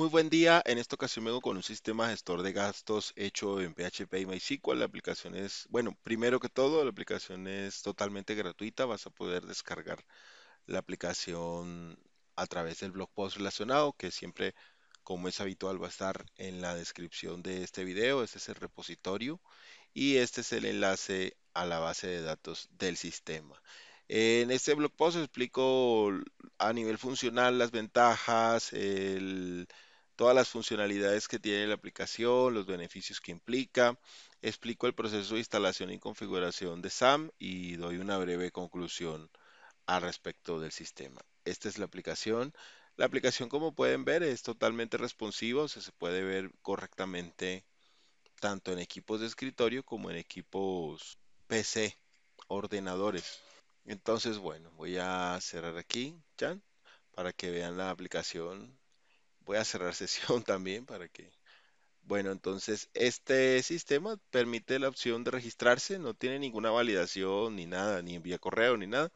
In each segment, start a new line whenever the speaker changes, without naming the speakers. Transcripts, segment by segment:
Muy buen día. En esta ocasión vengo con un sistema gestor de gastos hecho en PHP y MySQL. La aplicación es, bueno, primero que todo, la aplicación es totalmente gratuita. Vas a poder descargar la aplicación a través del blog post relacionado, que siempre, como es habitual, va a estar en la descripción de este video. Este es el repositorio y este es el enlace a la base de datos del sistema. En este blog post explico a nivel funcional las ventajas, el todas las funcionalidades que tiene la aplicación, los beneficios que implica, explico el proceso de instalación y configuración de SAM y doy una breve conclusión al respecto del sistema. Esta es la aplicación. La aplicación, como pueden ver, es totalmente responsiva, se puede ver correctamente tanto en equipos de escritorio como en equipos PC, ordenadores. Entonces, bueno, voy a cerrar aquí, ya, para que vean la aplicación voy a cerrar sesión también para que... Bueno, entonces este sistema permite la opción de registrarse, no tiene ninguna validación ni nada, ni envía correo ni nada,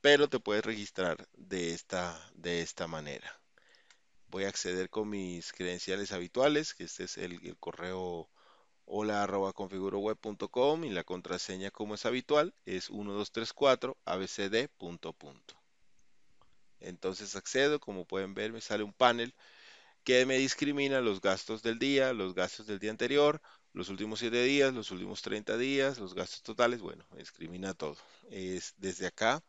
pero te puedes registrar de esta, de esta manera. Voy a acceder con mis credenciales habituales, que este es el, correo hola.configuroweb.com y la contraseña como es habitual es 1234 abcd Entonces accedo, como pueden ver me sale un panel que me discrimina los gastos del día, los gastos del día anterior, los últimos 7 días, los últimos 30 días, los gastos totales, bueno, discrimina todo. Es desde acá.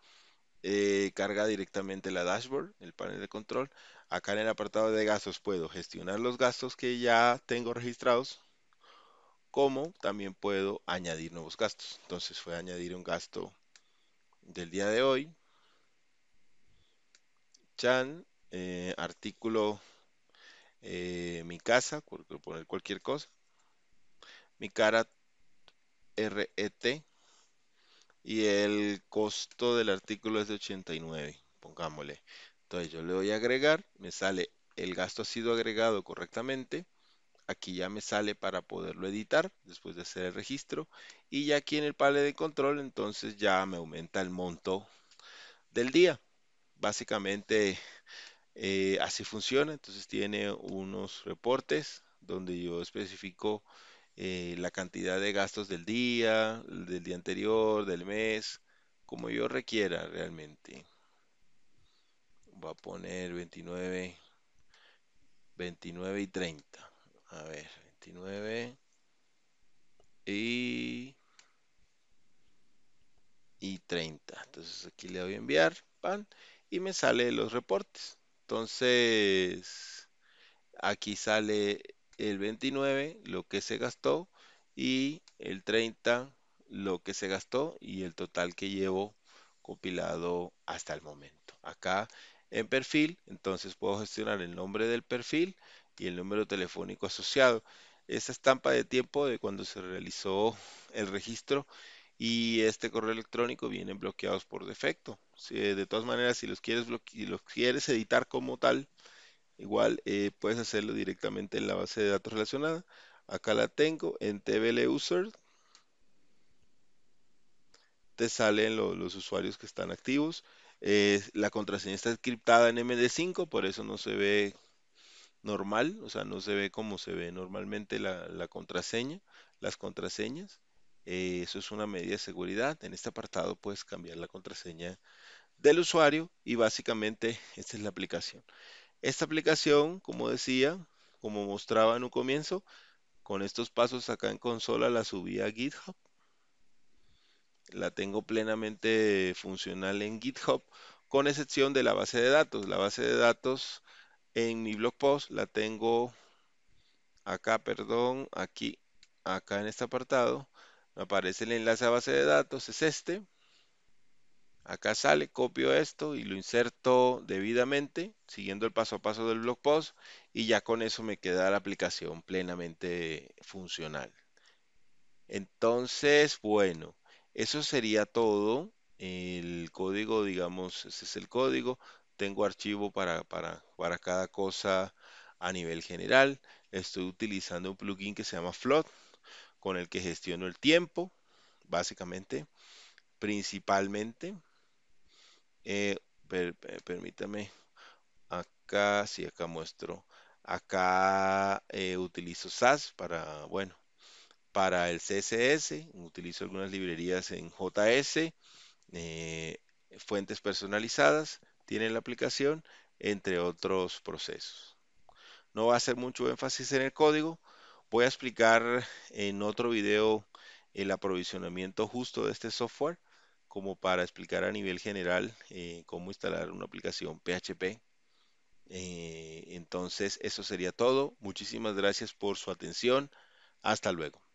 Eh, carga directamente la dashboard, el panel de control. Acá en el apartado de gastos puedo gestionar los gastos que ya tengo registrados, como también puedo añadir nuevos gastos. Entonces voy a añadir un gasto del día de hoy. Chan, eh, artículo eh, mi casa, poner cualquier cosa, mi cara RET y el costo del artículo es de 89, pongámosle. Entonces yo le doy a agregar, me sale el gasto ha sido agregado correctamente. Aquí ya me sale para poderlo editar después de hacer el registro. Y ya aquí en el panel de control, entonces ya me aumenta el monto del día. Básicamente eh, así funciona, entonces tiene unos reportes donde yo especifico eh, la cantidad de gastos del día, del día anterior, del mes, como yo requiera realmente. Voy a poner 29, 29 y 30. A ver, 29 y, 30. Entonces aquí le doy a enviar, pan, y me sale los reportes. Entonces, aquí sale el 29, lo que se gastó, y el 30, lo que se gastó, y el total que llevo compilado hasta el momento. Acá en perfil, entonces puedo gestionar el nombre del perfil y el número telefónico asociado. Esa estampa de tiempo de cuando se realizó el registro y este correo electrónico vienen bloqueados por defecto. Eh, de todas maneras, si los quieres, si los quieres editar como tal, igual eh, puedes hacerlo directamente en la base de datos relacionada. Acá la tengo en TBL User. Te salen los usuarios que están activos. Eh, la contraseña está encriptada en MD5, por eso no se ve normal, o sea, no se ve como se ve normalmente la contraseña, las contraseñas. Eh, eso es una medida de seguridad. En este apartado puedes cambiar la contraseña del usuario y básicamente esta es la aplicación. Esta aplicación, como decía, como mostraba en un comienzo, con estos pasos acá en consola la subí a GitHub. La tengo plenamente funcional en GitHub, con excepción de la base de datos. La base de datos en mi blog post la tengo acá, perdón, aquí, acá en este apartado aparece el enlace a base de datos, es este. Acá sale, copio esto y lo inserto debidamente, siguiendo el paso a paso del blog post, y ya con eso me queda la aplicación plenamente funcional. Entonces, bueno, eso sería todo. El código, digamos, ese es el código. Tengo archivo para, para, cada cosa a nivel general. Estoy utilizando un plugin que se llama Flood, con el que gestiono el tiempo, básicamente, principalmente. Eh, eh, permítame, acá, si acá muestro, acá eh, utilizo SAS para, bueno, para el CSS, utilizo algunas librerías en JS, fuentes personalizadas, tienen la aplicación, entre otros procesos. No va a hacer mucho énfasis en el código, Voy a explicar en otro video el aprovisionamiento justo de este software, como para explicar a nivel general eh, cómo instalar una aplicación PHP. Eh, entonces, eso sería todo. Muchísimas gracias por su atención. Hasta luego.